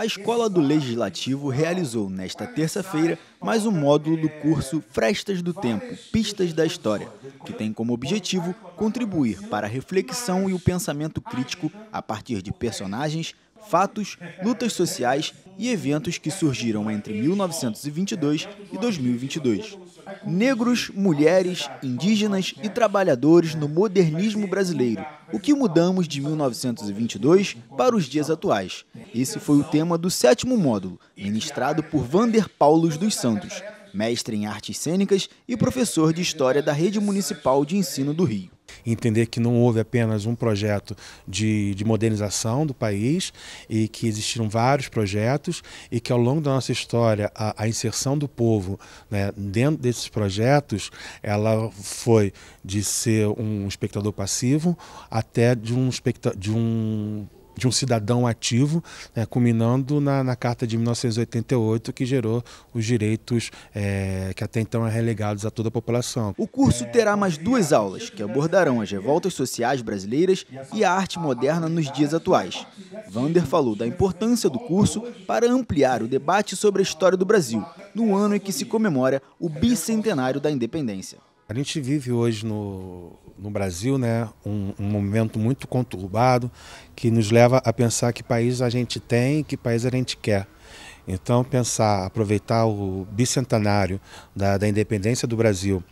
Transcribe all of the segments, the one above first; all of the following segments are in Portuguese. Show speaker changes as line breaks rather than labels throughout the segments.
A Escola do Legislativo realizou nesta terça-feira mais um módulo do curso Frestas do Tempo, Pistas da História, que tem como objetivo contribuir para a reflexão e o pensamento crítico a partir de personagens, fatos, lutas sociais e eventos que surgiram entre 1922 e 2022. Negros, mulheres, indígenas e trabalhadores no modernismo brasileiro. O que mudamos de 1922 para os dias atuais? Esse foi o tema do sétimo módulo, ministrado por Vander Paulos dos Santos, mestre em artes cênicas e professor de história da Rede Municipal de Ensino do Rio
entender que não houve apenas um projeto de, de, modernização do país e que existiram vários projetos e que ao longo da nossa história a, a inserção do povo né, dentro desses projetos ela foi de ser um espectador passivo até de um, de um de um cidadão ativo, né, culminando na, na, Carta de 1988, que gerou os direitos é, que até então eram relegados a toda a população. O
curso é, terá mais duas aulas, que abordarão as revoltas sociais brasileiras e a arte moderna nos dias atuais. Vander falou da importância do curso para ampliar o debate sobre a história do Brasil, no ano em que se comemora o bicentenário da independência. A gente vive hoje no,
no Brasil né, um, um, momento muito conturbado que nos leva a pensar que país a gente tem que país a gente quer. Então, pensar, aproveitar o bicentenário da, da independência do Brasil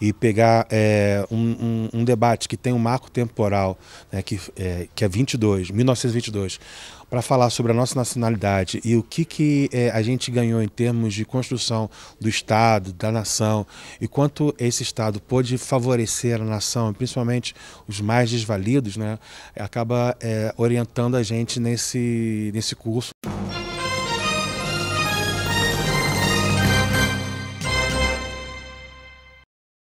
e pegar é, um, um um, debate que tem um marco temporal, né, que, é, que é 22, 1922, para falar sobre a nossa nacionalidade e o que, que é, a gente ganhou em termos de construção do Estado, da nação, e quanto esse Estado pôde favorecer a nação, principalmente os mais desvalidos, né, acaba é, orientando a gente nesse, nesse curso.